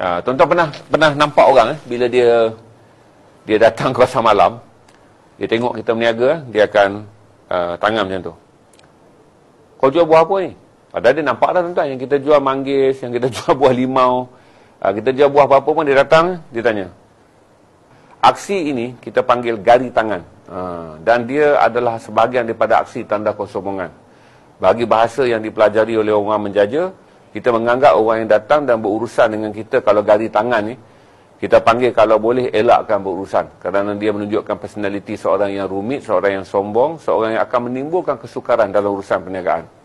Ah, tuan-tuan pernah pernah nampak orang eh, bila dia dia datang ke pasar malam, dia tengok kita berniaga, eh, dia akan uh, tangan macam tu. Kau jual buah apa ni? Padahal dia nampak dah tuan-tuan, yang kita jual manggis, yang kita jual buah limau, uh, kita jual buah apa-apa pun, dia datang, eh, dia tanya. Aksi ini kita panggil gari tangan. Uh, dan dia adalah sebahagian daripada aksi tanda kosomongan. Bagi bahasa yang dipelajari oleh orang menjaja, kita menganggap orang yang datang dan berurusan dengan kita kalau gari tangan ni kita panggil kalau boleh elakkan berurusan kerana dia menunjukkan personaliti seorang yang rumit, seorang yang sombong, seorang yang akan menimbulkan kesukaran dalam urusan perniagaan.